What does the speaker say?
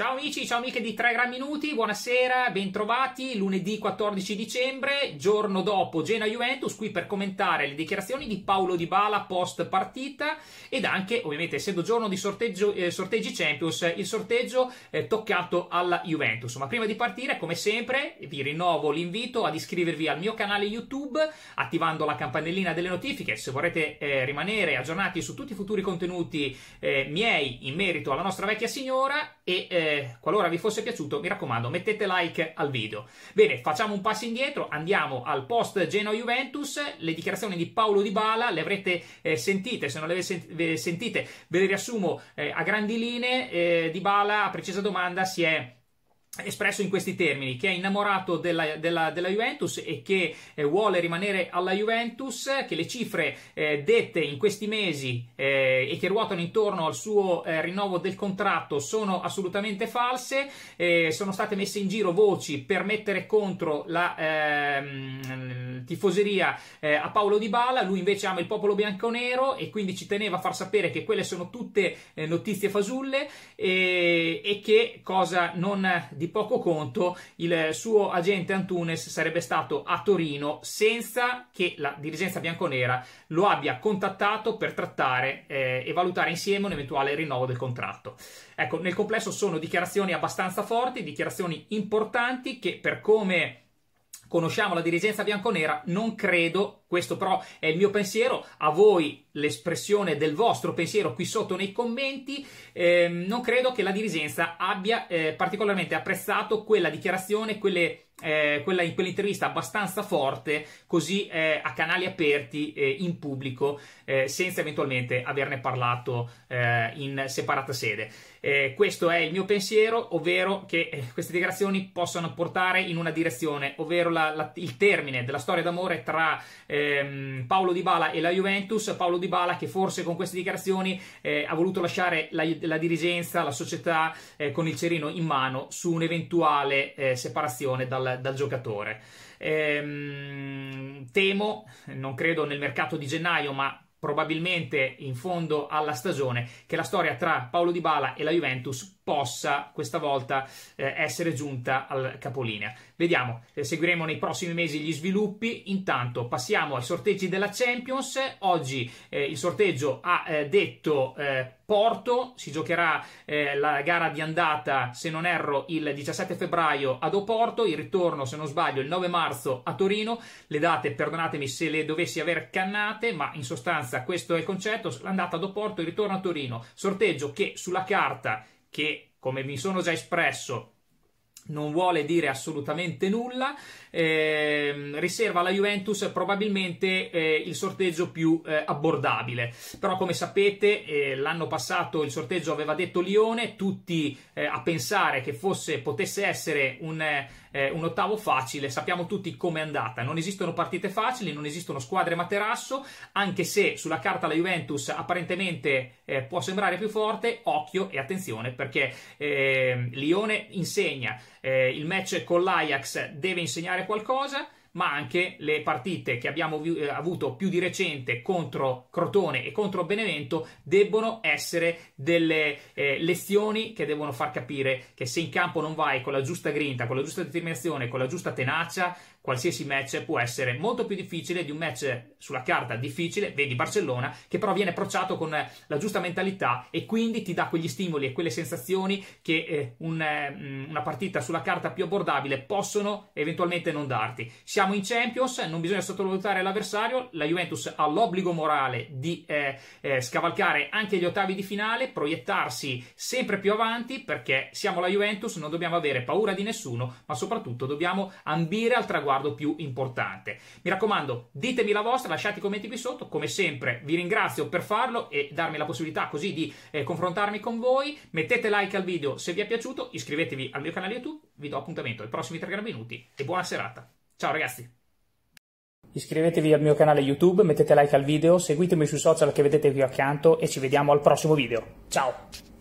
Ciao amici, ciao amiche di 3 Gran Minuti, buonasera, bentrovati. Lunedì 14 dicembre, giorno dopo Gena Juventus, qui per commentare le dichiarazioni di Paolo Di Bala post partita ed anche, ovviamente, essendo giorno di sorteggio, eh, sorteggi Champions, il sorteggio eh, toccato alla Juventus. Ma prima di partire, come sempre, vi rinnovo l'invito ad iscrivervi al mio canale YouTube attivando la campanellina delle notifiche se vorrete eh, rimanere aggiornati su tutti i futuri contenuti eh, miei in merito alla nostra vecchia signora e eh, qualora vi fosse piaciuto, mi raccomando, mettete like al video. Bene, facciamo un passo indietro, andiamo al post Genoa-Juventus, le dichiarazioni di Paolo Di Bala, le avrete eh, sentite, se non le avete sentite ve le riassumo eh, a grandi linee, eh, Di Bala a precisa domanda si è espresso in questi termini, che è innamorato della, della, della Juventus e che eh, vuole rimanere alla Juventus, che le cifre eh, dette in questi mesi eh, e che ruotano intorno al suo eh, rinnovo del contratto sono assolutamente false, eh, sono state messe in giro voci per mettere contro la ehm, tifoseria eh, a Paolo Di Bala, lui invece ama il popolo bianconero e quindi ci teneva a far sapere che quelle sono tutte notizie fasulle e, e che cosa non di poco conto, il suo agente Antunes sarebbe stato a Torino senza che la dirigenza bianconera lo abbia contattato per trattare eh, e valutare insieme un eventuale rinnovo del contratto. Ecco, nel complesso sono dichiarazioni abbastanza forti, dichiarazioni importanti che per come conosciamo la dirigenza bianconera non credo questo però è il mio pensiero, a voi l'espressione del vostro pensiero qui sotto nei commenti. Eh, non credo che la dirigenza abbia eh, particolarmente apprezzato quella dichiarazione, quelle, eh, quella, quell'intervista abbastanza forte, così eh, a canali aperti, in pubblico, eh, senza eventualmente averne parlato eh, in separata sede. questo è il mio pensiero, ovvero che queste dichiarazioni possano portare in una direzione, ovvero la, la, il termine della storia d'amore tra ehm, Paolo Di Bala e la Juventus, Paolo Di Bala che forse con queste dichiarazioni eh, ha voluto lasciare la, la dirigenza, la società eh, con il cerino in mano su un'eventuale eh, separazione dal, dal giocatore. Ehm, temo, non credo nel mercato di gennaio, ma probabilmente in fondo alla stagione che la storia tra Paolo Di Bala e la Juventus possa questa volta eh, essere giunta al capolinea. Vediamo, eh, seguiremo nei prossimi mesi gli sviluppi. Intanto passiamo ai sorteggi della Champions. Oggi eh, il sorteggio ha eh, detto eh, Porto, si giocherà eh, la gara di andata, se non erro, il 17 febbraio ad Oporto, il ritorno, se non sbaglio, il 9 marzo a Torino. Le date, perdonatemi se le dovessi aver cannate, ma in sostanza questo è il concetto. L'andata ad Oporto, il ritorno a Torino. Sorteggio che sulla carta, che come mi sono già espresso, non vuole dire assolutamente nulla, eh, riserva alla Juventus probabilmente eh, il sorteggio più eh, abbordabile. Però come sapete eh, l'anno passato il sorteggio aveva detto Lione, tutti eh, a pensare che fosse, potesse essere un eh, eh, un ottavo facile, sappiamo tutti com'è andata, non esistono partite facili, non esistono squadre materasso, anche se sulla carta la Juventus apparentemente eh, può sembrare più forte, occhio e attenzione perché eh, Lione insegna, eh, il match con l'Ajax deve insegnare qualcosa, ma anche le partite che abbiamo vi- eh, avuto più di recente contro Crotone e contro Benevento debbono essere delle eh, lezioni che devono far capire che se in campo non vai con la giusta grinta, con la giusta determinazione, con la giusta tenacia, qualsiasi match può essere molto più difficile di un match sulla carta difficile, vedi Barcellona, che però viene approcciato con la giusta mentalità e quindi ti dà quegli stimoli e quelle sensazioni che eh, un, eh, una partita sulla carta più abbordabile possono eventualmente non darti. Siamo siamo in Champions, non bisogna sottovalutare l'avversario, la Juventus ha l'obbligo morale di eh, eh, scavalcare anche gli ottavi di finale, proiettarsi sempre più avanti perché siamo la Juventus, non dobbiamo avere paura di nessuno, ma soprattutto dobbiamo ambire al traguardo più importante. Mi raccomando, ditemi la vostra, lasciate i commenti qui sotto, come sempre vi ringrazio per farlo e darmi la possibilità così di eh, confrontarmi con voi, mettete like al video se vi è piaciuto, iscrivetevi al mio canale YouTube, vi do appuntamento ai prossimi 30 minuti e buona serata. Ciao ragazzi! Iscrivetevi al mio canale YouTube, mettete like al video, seguitemi sui social che vedete qui accanto e ci vediamo al prossimo video. Ciao!